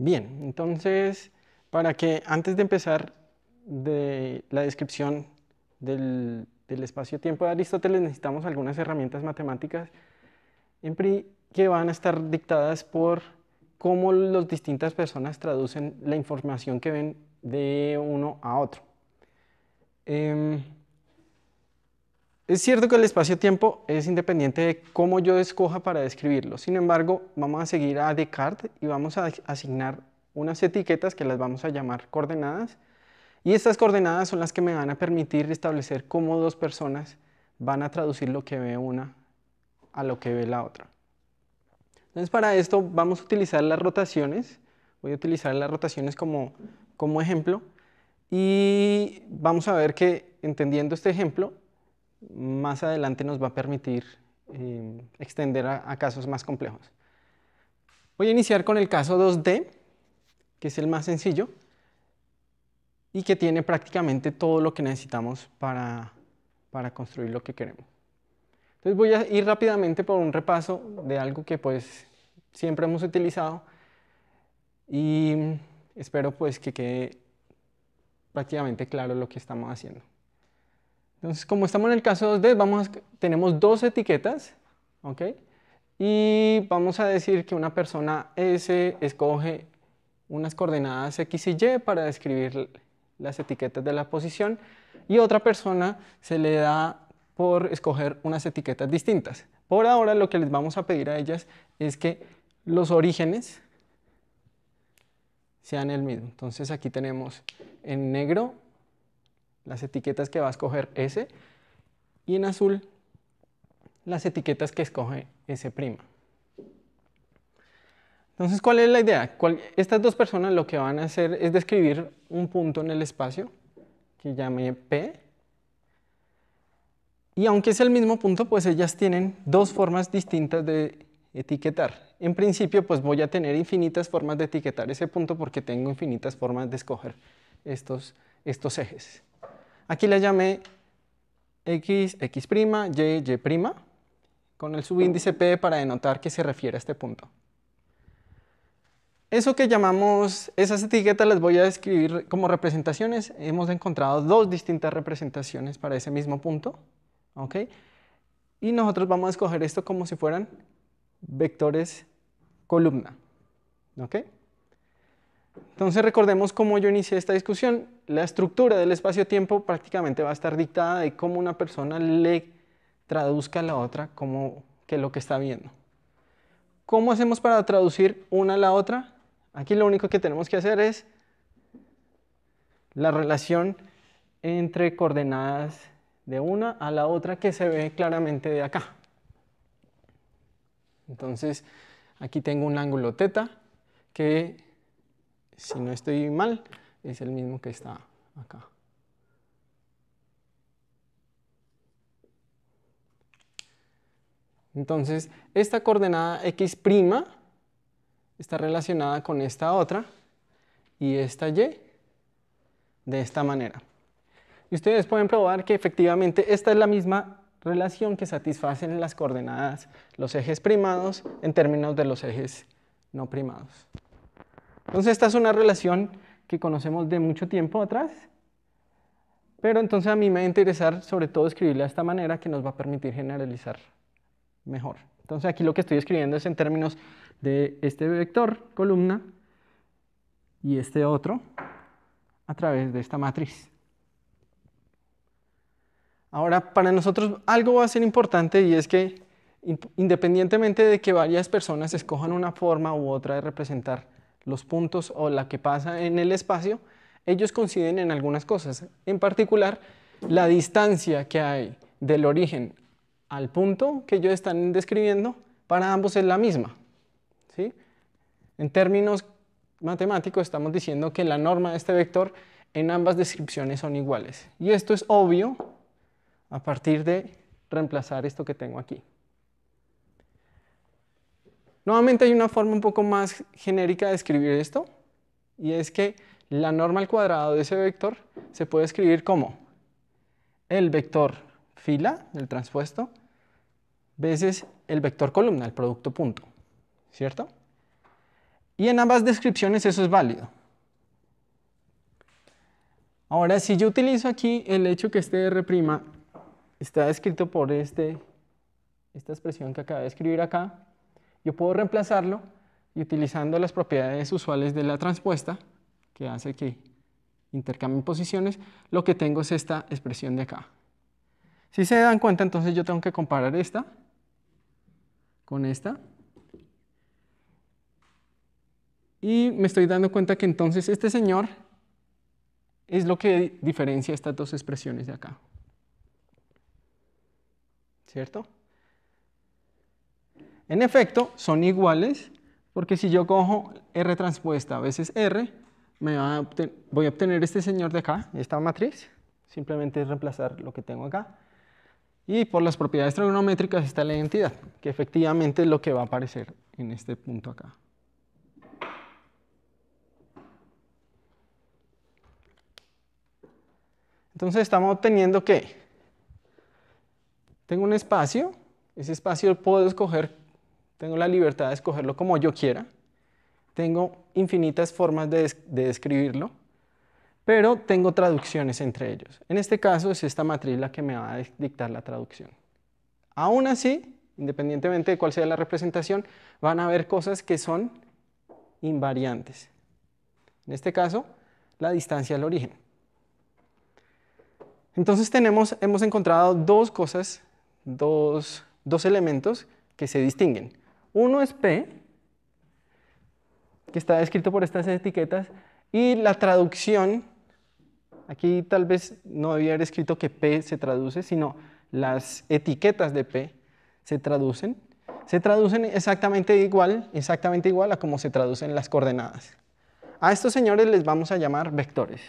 Bien, entonces, para que antes de empezar de la descripción del, espacio-tiempo de Aristóteles, necesitamos algunas herramientas matemáticas en que van a estar dictadas por cómo las distintas personas traducen la información que ven de uno a otro. Em, es cierto que el espacio-tiempo es independiente de cómo yo escoja para describirlo, sin embargo, vamos a seguir a Descartes y vamos a asignar unas etiquetas que las vamos a llamar coordenadas, y estas coordenadas son las que me van a permitir establecer cómo dos personas van a traducir lo que ve una a lo que ve la otra. Entonces para esto vamos a utilizar las rotaciones, voy a utilizar las rotaciones como, como ejemplo, y vamos a ver que entendiendo este ejemplo, más adelante nos va a permitir em, extender a, casos más complejos. Voy a iniciar con el caso 2D, que es el más sencillo y que tiene prácticamente todo lo que necesitamos para, para construir lo que queremos. Entonces voy a ir rápidamente por un repaso de algo que pues siempre hemos utilizado y espero pues que quede prácticamente claro lo que estamos haciendo. Entonces, como estamos en el caso 2D, tenemos dos etiquetas, ¿ok? Y vamos a decir que una persona S escoge unas coordenadas X y Y para describir las etiquetas de la posición y otra persona se le da por escoger unas etiquetas distintas. Por ahora lo que les vamos a pedir a ellas es que los orígenes sean el mismo. Entonces aquí tenemos en negro las etiquetas que va a escoger S y en azul las etiquetas que escoge S'. Entonces, ¿cuál es la idea? estas dos personas lo que van a hacer es describir un punto en el espacio que llame P. Y aunque es el mismo punto, pues ellas tienen dos formas distintas de etiquetar. En principio, pues voy a tener infinitas formas de etiquetar ese punto porque tengo infinitas formas de escoger estos, estos ejes. Aquí le llamé x, x', y, y' con el subíndice p para denotar que se refiere a este punto. Eso que llamamos, esas etiquetas las voy a describir como representaciones. Hemos encontrado dos distintas representaciones para ese mismo punto. ¿ok? Y nosotros vamos a escoger esto como si fueran vectores columna. ¿ok? Entonces recordemos cómo yo inicié esta discusión. La estructura del espacio-tiempo prácticamente va a estar dictada de cómo una persona le traduzca a la otra como que lo que está viendo. ¿Cómo hacemos para traducir una a la otra? Aquí lo único que tenemos que hacer es la relación entre coordenadas de una a la otra que se ve claramente de acá. Entonces, aquí tengo un ángulo theta que si no estoy mal, es el mismo que está acá. Entonces, esta coordenada x' está relacionada con esta otra y esta y de esta manera. Y ustedes pueden probar que efectivamente esta es la misma relación que satisfacen las coordenadas, los ejes primados en términos de los ejes no primados. Entonces esta es una relación que conocemos de mucho tiempo atrás, pero entonces a mí me va a interesar sobre todo escribirla de esta manera que nos va a permitir generalizar mejor. Entonces aquí lo que estoy escribiendo es en términos de este vector, columna, y este otro a través de esta matriz. Ahora, para nosotros algo va a ser importante y es que independientemente de que varias personas escojan una forma u otra de representar los puntos o la que pasa en el espacio, ellos coinciden en algunas cosas. En particular, la distancia que hay del origen al punto que ellos están describiendo, para ambos es la misma. ¿sí? En términos matemáticos estamos diciendo que la norma de este vector en ambas descripciones son iguales. Y esto es obvio a partir de reemplazar esto que tengo aquí. Nuevamente hay una forma un poco más genérica de escribir esto, y es que la norma al cuadrado de ese vector se puede escribir como el vector fila, del transpuesto, veces el vector columna, el producto punto, ¿cierto? Y en ambas descripciones eso es válido. Ahora, si yo utilizo aquí el hecho que este R' está descrito por este, esta expresión que acabo de escribir acá, yo puedo reemplazarlo y utilizando las propiedades usuales de la transpuesta, que hace que intercambien posiciones, lo que tengo es esta expresión de acá. Si se dan cuenta, entonces yo tengo que comparar esta con esta. Y me estoy dando cuenta que entonces este señor es lo que diferencia estas dos expresiones de acá. ¿Cierto? En efecto, son iguales porque si yo cojo R transpuesta a veces R, me voy a obtener este señor de acá, esta matriz. Simplemente reemplazar lo que tengo acá. Y por las propiedades trigonométricas está la identidad, que efectivamente es lo que va a aparecer en este punto acá. Entonces estamos obteniendo que tengo un espacio, ese espacio puedo escoger tengo la libertad de escogerlo como yo quiera, tengo infinitas formas de, describirlo, pero tengo traducciones entre ellos. En este caso es esta matriz la que me va a dictar la traducción. Aún así, independientemente de cuál sea la representación, van a haber cosas que son invariantes. En este caso, la distancia al origen. Entonces hemos encontrado dos cosas, dos elementos que se distinguen. Uno es P, que está escrito por estas etiquetas, y la traducción, aquí tal vez no debía haber escrito que P se traduce, sino las etiquetas de P se traducen. Se traducen exactamente igual, exactamente igual a como se traducen las coordenadas. A estos señores les vamos a llamar vectores.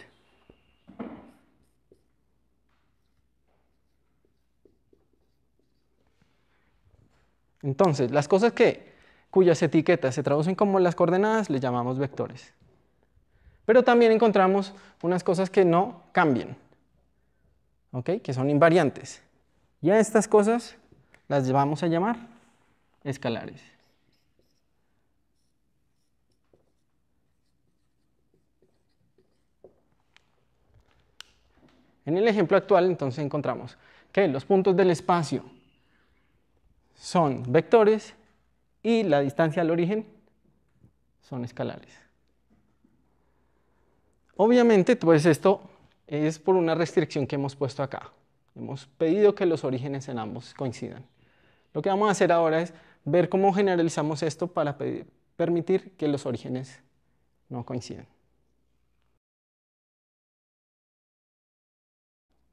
Entonces, las cosas que, cuyas etiquetas se traducen como las coordenadas les llamamos vectores. Pero también encontramos unas cosas que no cambian, que son invariantes. Y a estas cosas las vamos a llamar escalares. En el ejemplo actual, entonces encontramos que los puntos del espacio son vectores y la distancia al origen son escalares. Obviamente, pues esto es por una restricción que hemos puesto acá. Hemos pedido que los orígenes en ambos coincidan. Lo que vamos a hacer ahora es ver cómo generalizamos esto para permitir que los orígenes no coincidan.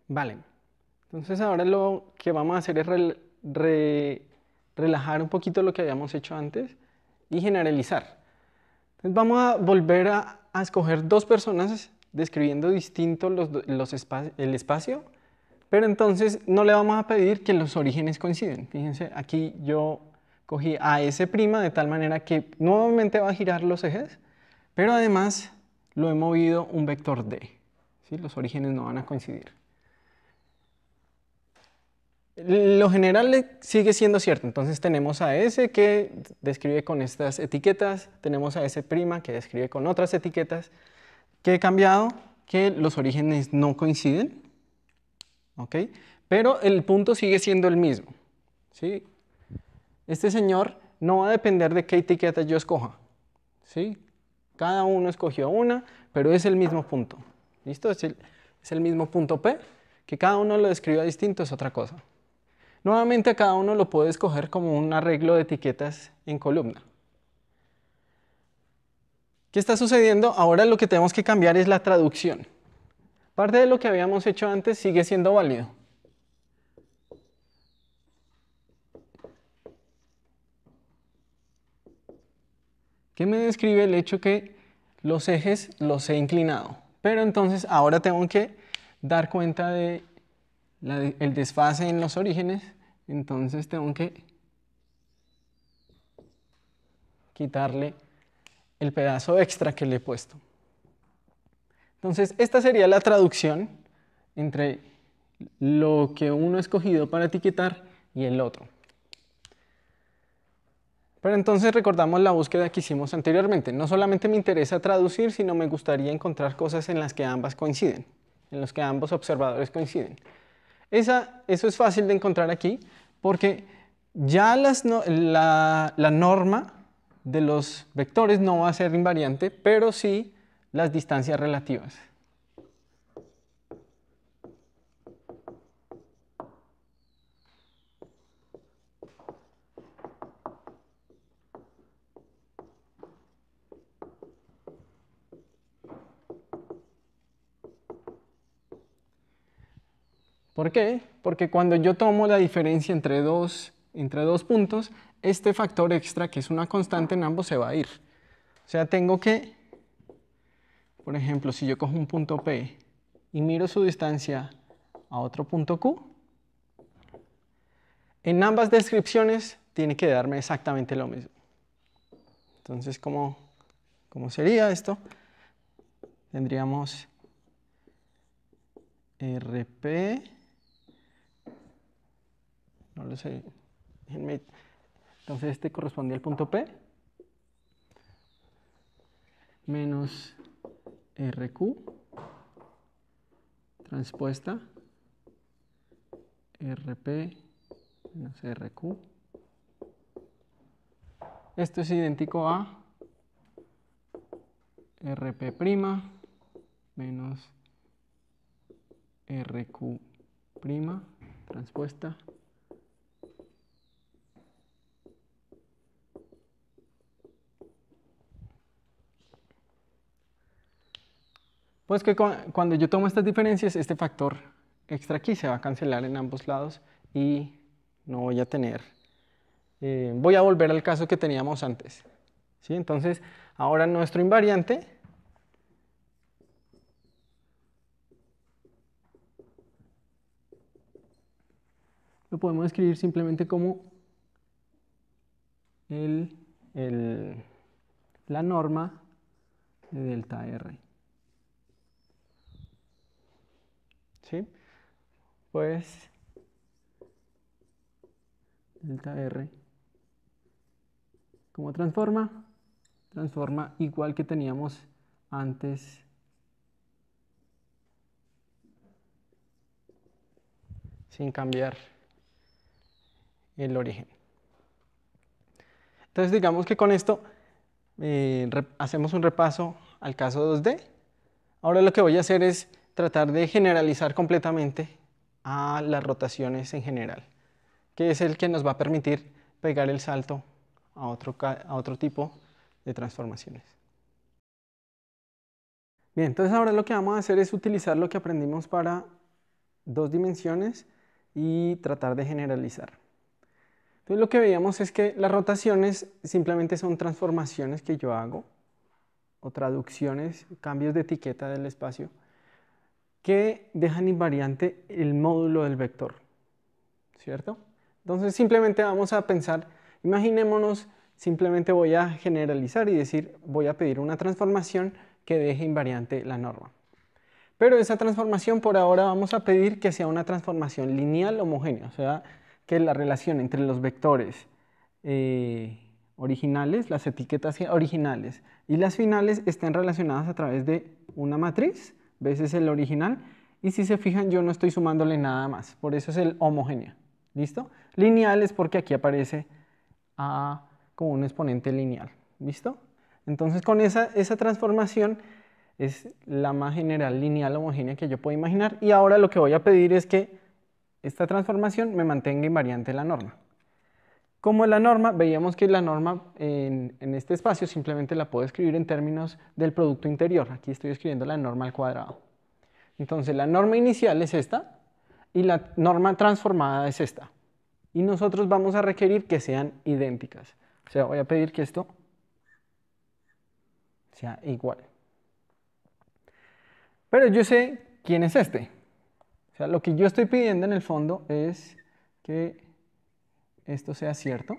Vale, entonces ahora lo que vamos a hacer es re, relajar un poquito lo que habíamos hecho antes y generalizar. Entonces vamos a volver a, escoger dos personas describiendo distinto los, el espacio, pero entonces no le vamos a pedir que los orígenes coinciden. Fíjense, aquí yo cogí a S' de tal manera que nuevamente va a girar los ejes, pero además lo he movido un vector D. ¿sí? Los orígenes no van a coincidir. Lo general sigue siendo cierto. Entonces tenemos a S que describe con estas etiquetas, tenemos a S' que describe con otras etiquetas. que he cambiado? Que los orígenes no coinciden, ¿ok? Pero el punto sigue siendo el mismo, ¿sí? Este señor no va a depender de qué etiqueta yo escoja, ¿sí? Cada uno escogió una, pero es el mismo punto, ¿listo? Es el, es el mismo punto P, que cada uno lo describa distinto es otra cosa. Nuevamente cada uno lo puede escoger como un arreglo de etiquetas en columna. ¿Qué está sucediendo? Ahora lo que tenemos que cambiar es la traducción. Parte de lo que habíamos hecho antes sigue siendo válido. ¿Qué me describe el hecho que los ejes los he inclinado? Pero entonces ahora tengo que dar cuenta del el desfase en los orígenes entonces tengo que quitarle el pedazo extra que le he puesto. Entonces, esta sería la traducción entre lo que uno ha escogido para etiquetar y el otro. Pero entonces recordamos la búsqueda que hicimos anteriormente. No solamente me interesa traducir, sino me gustaría encontrar cosas en las que ambas coinciden, en las que ambos observadores coinciden eso es fácil de encontrar aquí porque ya la norma de los vectores no va a ser invariante, pero sí las distancias relativas. ¿Por qué? Porque cuando yo tomo la diferencia entre dos, entre dos puntos, este factor extra, que es una constante en ambos, se va a ir. O sea, tengo que, por ejemplo, si yo cojo un punto P y miro su distancia a otro punto Q, en ambas descripciones tiene que darme exactamente lo mismo. Entonces, ¿cómo, cómo sería esto? Tendríamos RP lo Entonces este correspondía al punto P menos RQ transpuesta RP menos RQ. Esto es idéntico a RP' menos RQ' transpuesta Pues que cuando yo tomo estas diferencias, este factor extra aquí se va a cancelar en ambos lados y no voy a tener, eh, voy a volver al caso que teníamos antes. ¿sí? Entonces, ahora nuestro invariante lo podemos escribir simplemente como la norma de delta R. pues delta R como transforma? transforma igual que teníamos antes sin cambiar el origen entonces digamos que con esto eh, hacemos un repaso al caso 2D ahora lo que voy a hacer es tratar de generalizar completamente a las rotaciones en general, que es el que nos va a permitir pegar el salto a otro, tipo de transformaciones. Bien, entonces ahora lo que vamos a hacer es utilizar lo que aprendimos para dos dimensiones y tratar de generalizar. Entonces lo que veíamos es que las rotaciones simplemente son transformaciones que yo hago o traducciones, cambios de etiqueta del espacio que dejan invariante el módulo del vector, ¿cierto? Entonces simplemente vamos a pensar, imaginémonos, simplemente voy a generalizar y decir, voy a pedir una transformación que deje invariante la norma. Pero esa transformación por ahora vamos a pedir que sea una transformación lineal homogénea, o sea, que la relación entre los vectores eh, originales, las etiquetas originales y las finales estén relacionadas a través de una matriz veces el original. Y si se fijan, yo no estoy sumándole nada más. Por eso es el homogéneo. ¿Listo? Lineal es porque aquí aparece A como un exponente lineal. ¿Listo? Entonces con esa, esa transformación es la más general lineal homogénea que yo puedo imaginar. Y ahora lo que voy a pedir es que esta transformación me mantenga invariante la norma. Como la norma, veíamos que la norma en, este espacio simplemente la puedo escribir en términos del producto interior. Aquí estoy escribiendo la norma al cuadrado. Entonces la norma inicial es esta y la norma transformada es esta. Y nosotros vamos a requerir que sean idénticas. O sea, voy a pedir que esto sea igual. Pero yo sé quién es este. O sea, lo que yo estoy pidiendo en el fondo es que esto sea cierto.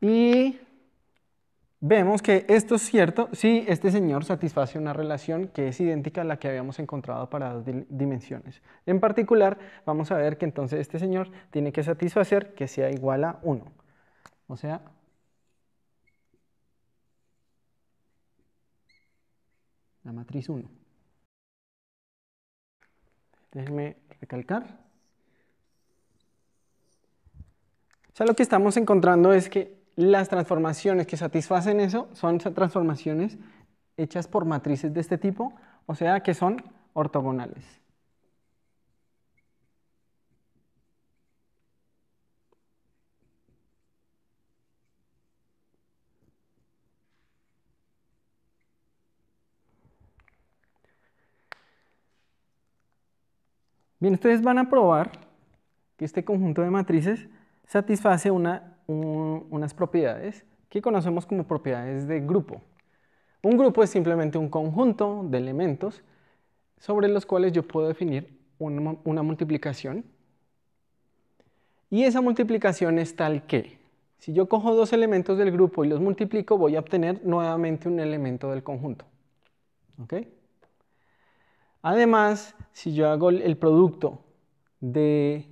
Y vemos que esto es cierto si este señor satisface una relación que es idéntica a la que habíamos encontrado para dos dimensiones. En particular, vamos a ver que entonces este señor tiene que satisfacer que sea igual a 1. O sea, la matriz 1. Déjenme recalcar. O sea, lo que estamos encontrando es que las transformaciones que satisfacen eso son transformaciones hechas por matrices de este tipo, o sea que son ortogonales. Bien, ustedes van a probar que este conjunto de matrices satisface unas propiedades que conocemos como propiedades de grupo. Un grupo es simplemente un conjunto de elementos sobre los cuales yo puedo definir una, multiplicación. Y esa multiplicación es tal que, si yo cojo dos elementos del grupo y los multiplico, voy a obtener nuevamente un elemento del conjunto. Además, si yo hago el producto de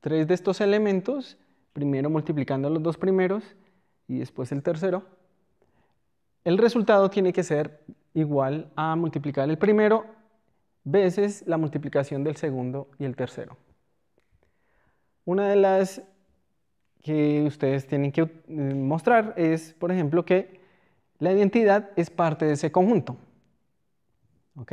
tres de estos elementos, primero multiplicando los dos primeros y después el tercero, el resultado tiene que ser igual a multiplicar el primero veces la multiplicación del segundo y el tercero. Una de las que ustedes tienen que eh, mostrar es, por ejemplo, que la identidad es parte de ese conjunto. ¿Ok?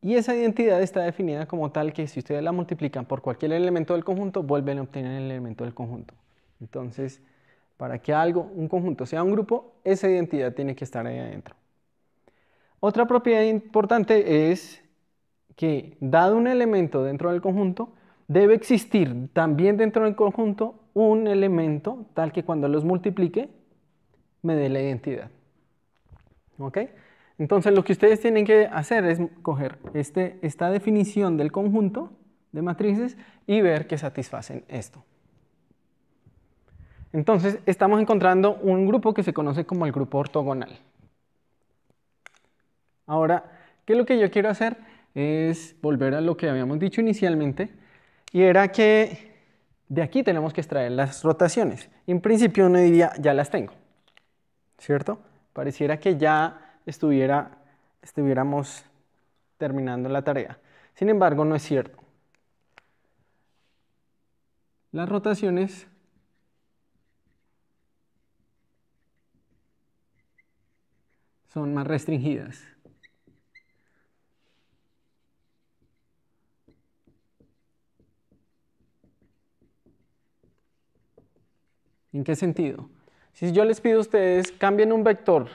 Y esa identidad está definida como tal que si ustedes la multiplican por cualquier elemento del conjunto, vuelven a obtener el elemento del conjunto. Entonces, para que algo, un conjunto sea un grupo, esa identidad tiene que estar ahí adentro. Otra propiedad importante es que dado un elemento dentro del conjunto, debe existir también dentro del conjunto un elemento tal que cuando los multiplique me dé la identidad. ¿Ok? Entonces lo que ustedes tienen que hacer es coger este, esta definición del conjunto de matrices y ver que satisfacen esto. Entonces estamos encontrando un grupo que se conoce como el grupo ortogonal. Ahora, ¿qué es lo que yo quiero hacer? Es volver a lo que habíamos dicho inicialmente y era que de aquí tenemos que extraer las rotaciones. En principio uno diría, ya las tengo, ¿cierto? Pareciera que ya estuviera, estuviéramos terminando la tarea. Sin embargo, no es cierto. Las rotaciones son más restringidas. ¿En qué sentido? Si yo les pido a ustedes, cambien un vector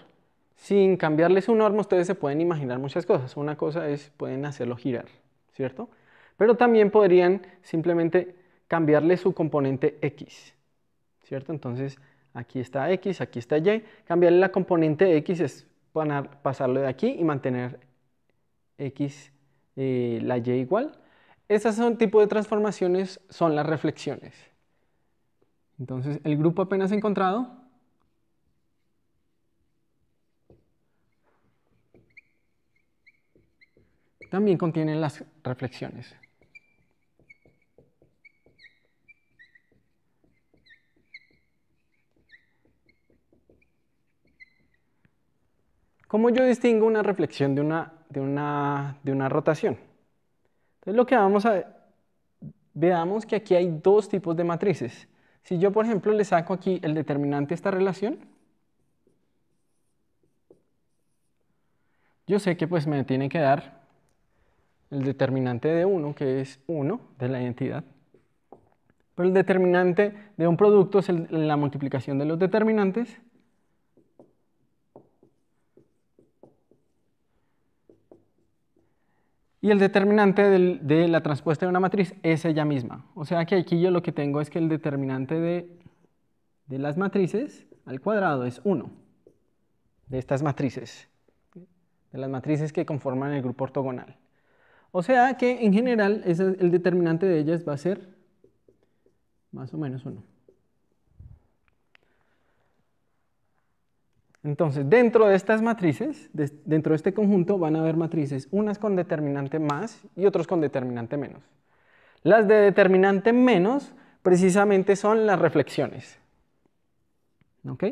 sin cambiarles su norma, ustedes se pueden imaginar muchas cosas. Una cosa es, pueden hacerlo girar, ¿cierto? Pero también podrían simplemente cambiarle su componente X, ¿cierto? Entonces, aquí está X, aquí está Y. Cambiarle la componente X es pasarlo de aquí y mantener X, eh, la Y igual. Esas son tipo de transformaciones, son las reflexiones. Entonces, el grupo apenas encontrado también contienen las reflexiones. ¿Cómo yo distingo una reflexión de una, rotación? Entonces lo que vamos a... Veamos que aquí hay dos tipos de matrices. Si yo, por ejemplo, le saco aquí el determinante a esta relación, yo sé que pues me tiene que dar el determinante de 1, que es 1 de la identidad. Pero el determinante de un producto es la multiplicación de los determinantes. Y el determinante de la transpuesta de una matriz es ella misma. O sea que aquí yo lo que tengo es que el determinante de, de las matrices al cuadrado es 1. De estas matrices. De las matrices que conforman el grupo ortogonal. O sea que en general el determinante de ellas va a ser más o menos 1. Entonces, dentro de estas matrices, dentro de este conjunto, van a haber matrices, unas con determinante más y otras con determinante menos. Las de determinante menos, precisamente, son las reflexiones. ¿Ok?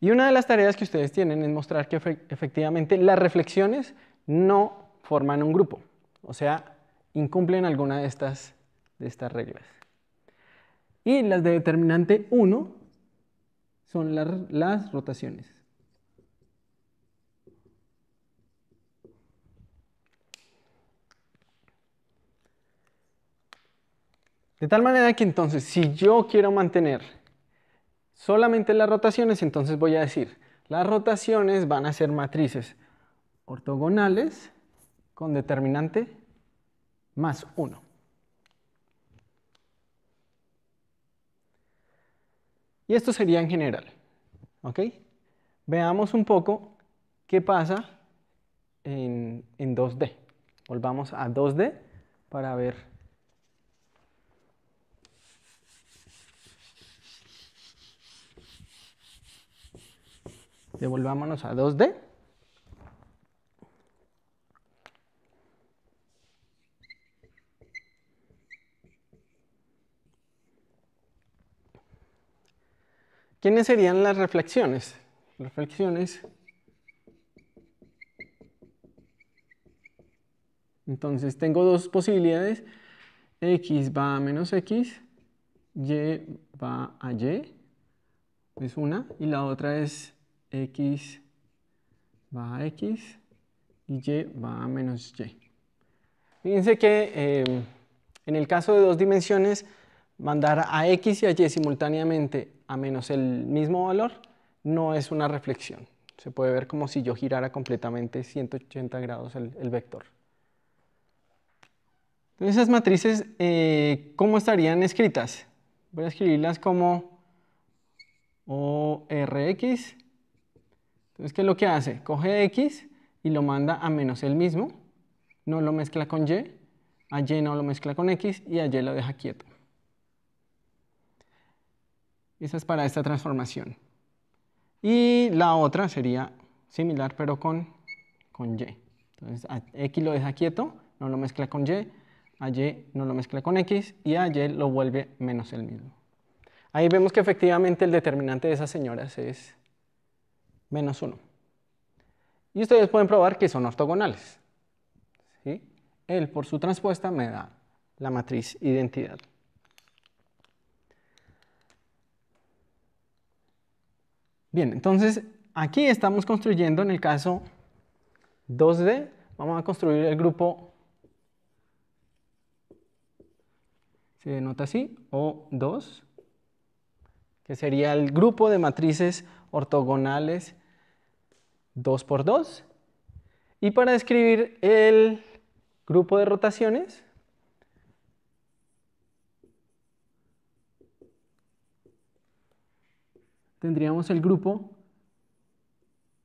Y una de las tareas que ustedes tienen es mostrar que efectivamente las reflexiones no forman un grupo, o sea, incumplen alguna de estas, de estas reglas. Y las de determinante 1 son las rotaciones. De tal manera que entonces, si yo quiero mantener solamente las rotaciones, entonces voy a decir, las rotaciones van a ser matrices ortogonales con determinante más 1. Y esto sería en general. ¿Ok? Veamos un poco qué pasa en, en 2D. Volvamos a 2D para ver Devolvámonos a 2D. ¿Quiénes serían las reflexiones? Reflexiones. Entonces tengo dos posibilidades. X va a menos X, Y va a Y. Es una. Y la otra es x va a x y y va a menos y. Fíjense que em, en el caso de dos dimensiones, mandar a x y a y simultáneamente a menos el mismo valor no es una reflexión. Se puede ver como si yo girara completamente 180 grados el, vector. Entonces, esas matrices, eh, ¿cómo estarían escritas? Voy a escribirlas como ORX entonces, ¿qué es lo que hace? Coge x y lo manda a menos el mismo, no lo mezcla con y, a y no lo mezcla con x y a y lo deja quieto. Esa es para esta transformación. Y la otra sería similar pero con, y. Entonces a x lo deja quieto, no lo mezcla con y, a y no lo mezcla con x y a y lo vuelve menos el mismo. Ahí vemos que efectivamente el determinante de esas señoras es menos 1. Y ustedes pueden probar que son ortogonales. ¿sí? Él por su transpuesta me da la matriz identidad. Bien, entonces aquí estamos construyendo en el caso 2D, vamos a construir el grupo, se denota así, O2, que sería el grupo de matrices ortogonales 2 x 2. Y para describir el grupo de rotaciones, tendríamos el grupo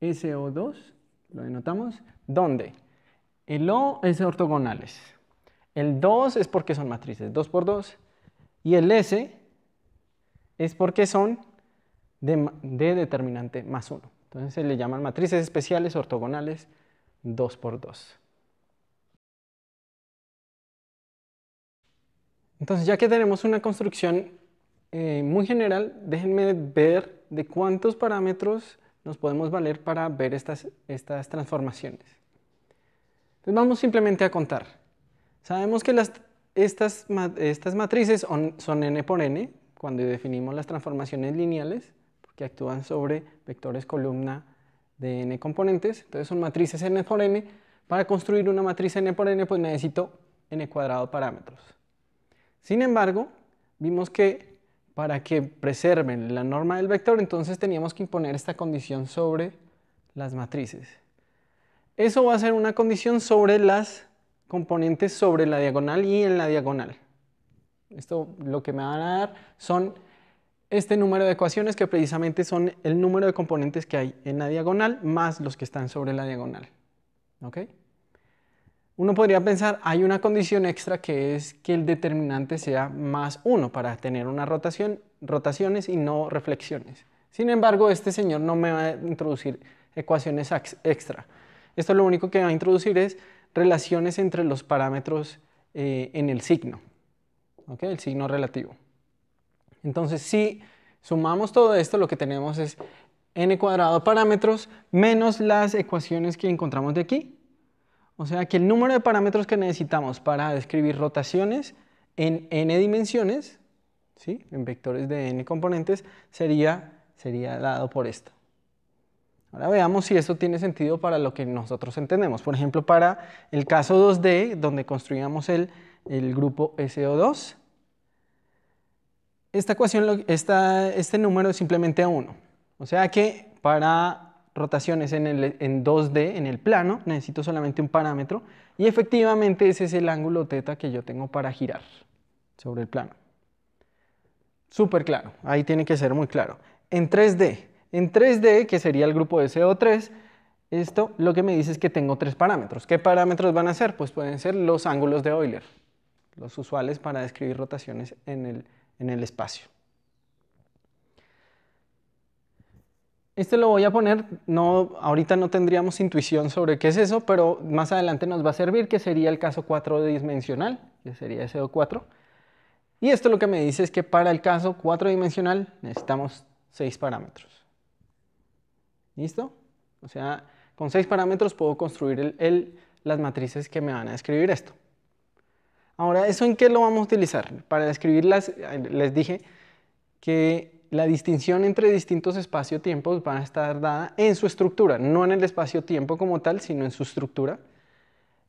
SO2, lo denotamos, donde el O es ortogonales, el 2 es porque son matrices 2 x 2 y el S es porque son de, determinante más 1. Entonces se le llaman matrices especiales ortogonales 2 por 2. Entonces ya que tenemos una construcción eh, muy general, déjenme ver de cuántos parámetros nos podemos valer para ver estas, transformaciones. Entonces vamos simplemente a contar. Sabemos que las, estas, matrices son, son n por n, cuando definimos las transformaciones lineales que actúan sobre vectores columna de n componentes. Entonces son matrices n por n. Para construir una matriz n por n, pues necesito n cuadrado parámetros. Sin embargo, vimos que para que preserven la norma del vector, entonces teníamos que imponer esta condición sobre las matrices. Eso va a ser una condición sobre las componentes sobre la diagonal y en la diagonal. Esto lo que me van a dar son este número de ecuaciones que precisamente son el número de componentes que hay en la diagonal más los que están sobre la diagonal. ¿ok? Uno podría pensar, hay una condición extra que es que el determinante sea más 1 para tener una rotación, rotaciones y no reflexiones. Sin embargo, este señor no me va a introducir ecuaciones extra. Esto lo único que va a introducir es relaciones entre los parámetros eh, en el signo, el signo relativo. Entonces, si sumamos todo esto, lo que tenemos es n cuadrado parámetros menos las ecuaciones que encontramos de aquí. O sea que el número de parámetros que necesitamos para describir rotaciones en n dimensiones, ¿sí? en vectores de n componentes, sería, sería dado por esto. Ahora veamos si esto tiene sentido para lo que nosotros entendemos. Por ejemplo, para el caso 2D, donde construíamos el, el grupo SO2, esta ecuación, este número es simplemente a 1. O sea que para rotaciones en, 2D, en el plano, necesito solamente un parámetro y efectivamente ese es el ángulo theta que yo tengo para girar sobre el plano. Súper claro, ahí tiene que ser muy claro. En 3D, en 3D, que sería el grupo de CO3, esto lo que me dice es que tengo tres parámetros. ¿Qué parámetros van a ser? Pues pueden ser los ángulos de Euler, los usuales para describir rotaciones en el en el espacio. Este lo voy a poner, no, ahorita no tendríamos intuición sobre qué es eso, pero más adelante nos va a servir, que sería el caso 4 dimensional, que sería SO4. Y esto lo que me dice es que para el caso 4 dimensional necesitamos 6 parámetros. ¿Listo? O sea, con seis parámetros puedo construir las matrices que me van a describir esto. Ahora, ¿eso en qué lo vamos a utilizar? Para describir les dije que la distinción entre distintos espacio-tiempos va a estar dada en su estructura, no en el espacio-tiempo como tal, sino en su estructura.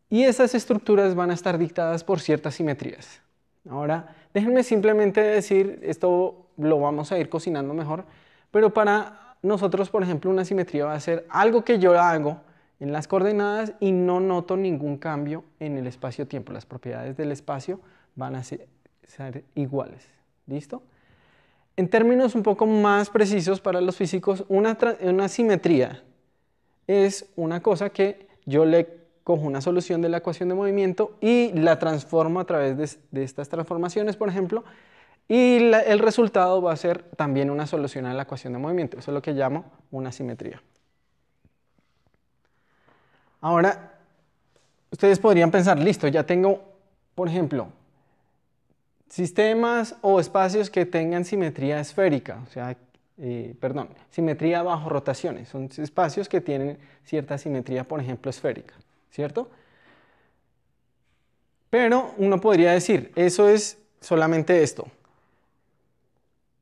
Y esas estructuras van a estar dictadas por ciertas simetrías. Ahora, déjenme simplemente decir, esto lo vamos a ir cocinando mejor, pero para nosotros, por ejemplo, una simetría va a ser algo que yo hago en las coordenadas y no noto ningún cambio en el espacio-tiempo. Las propiedades del espacio van a ser, iguales. ¿Listo? En términos un poco más precisos para los físicos, una, simetría es una cosa que yo le cojo una solución de la ecuación de movimiento y la transformo a través de, estas transformaciones, por ejemplo, y el resultado va a ser también una solución a la ecuación de movimiento. Eso es lo que llamo una simetría. Ahora, ustedes podrían pensar, listo, ya tengo, por ejemplo, sistemas o espacios que tengan simetría esférica, o sea, eh, perdón, simetría bajo rotaciones. Son espacios que tienen cierta simetría, por ejemplo, esférica, ¿cierto? Pero uno podría decir, eso es solamente esto,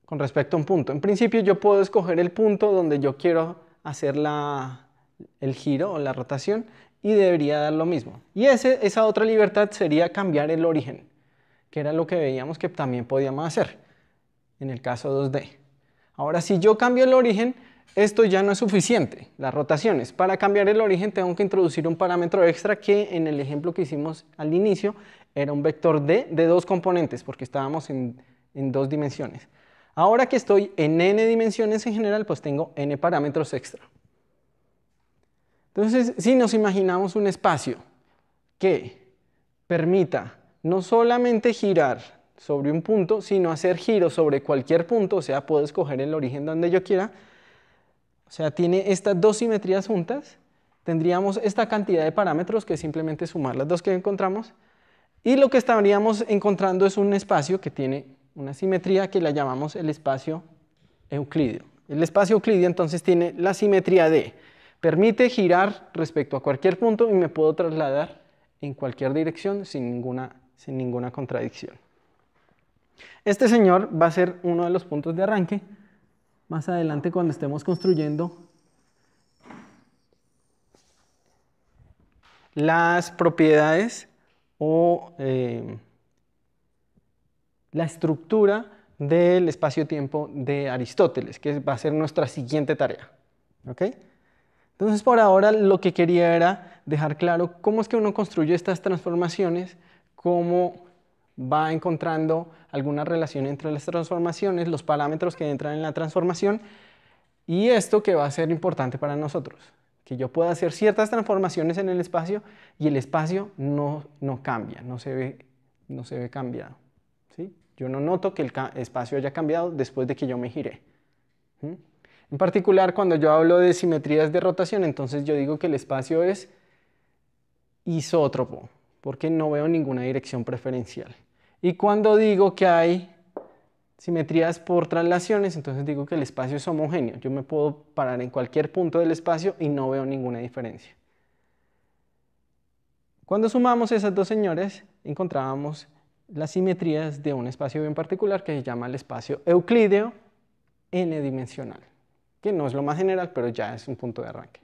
con respecto a un punto. En principio yo puedo escoger el punto donde yo quiero hacer la, el giro o la rotación y debería dar lo mismo. Y ese, esa otra libertad sería cambiar el origen, que era lo que veíamos que también podíamos hacer en el caso 2D. Ahora, si yo cambio el origen, esto ya no es suficiente, las rotaciones. Para cambiar el origen tengo que introducir un parámetro extra que en el ejemplo que hicimos al inicio era un vector D de dos componentes porque estábamos en, en dos dimensiones. Ahora que estoy en n dimensiones en general, pues tengo n parámetros extra. Entonces, si nos imaginamos un espacio que permita no solamente girar sobre un punto, sino hacer giros sobre cualquier punto, o sea, puedo escoger el origen donde yo quiera, o sea, tiene estas dos simetrías juntas, tendríamos esta cantidad de parámetros que simplemente sumar las dos que encontramos, y lo que estaríamos encontrando es un espacio que tiene una simetría que la llamamos el espacio Euclideo. El espacio Euclideo entonces tiene la simetría de Permite girar respecto a cualquier punto y me puedo trasladar en cualquier dirección sin ninguna, contradicción. Este señor va a ser uno de los puntos de arranque más adelante cuando estemos construyendo las propiedades o eh, la estructura del espacio-tiempo de Aristóteles, que va a ser nuestra siguiente tarea. ¿Ok? Entonces, por ahora lo que quería era dejar claro cómo es que uno construye estas transformaciones, cómo va encontrando alguna relación entre las transformaciones, los parámetros que entran en la transformación y esto que va a ser importante para nosotros, que yo pueda hacer ciertas transformaciones en el espacio y el espacio no, cambia, no se ve, no se ve cambiado. ¿sí? Yo no noto que el espacio haya cambiado después de que yo me giré. En particular, cuando yo hablo de simetrías de rotación, entonces yo digo que el espacio es isótropo, porque no veo ninguna dirección preferencial. Y cuando digo que hay simetrías por traslaciones, entonces digo que el espacio es homogéneo. Yo me puedo parar en cualquier punto del espacio y no veo ninguna diferencia. Cuando sumamos esas dos señores, encontrábamos las simetrías de un espacio bien particular que se llama el espacio euclídeo n-dimensional que no es lo más general, pero ya es un punto de arranque.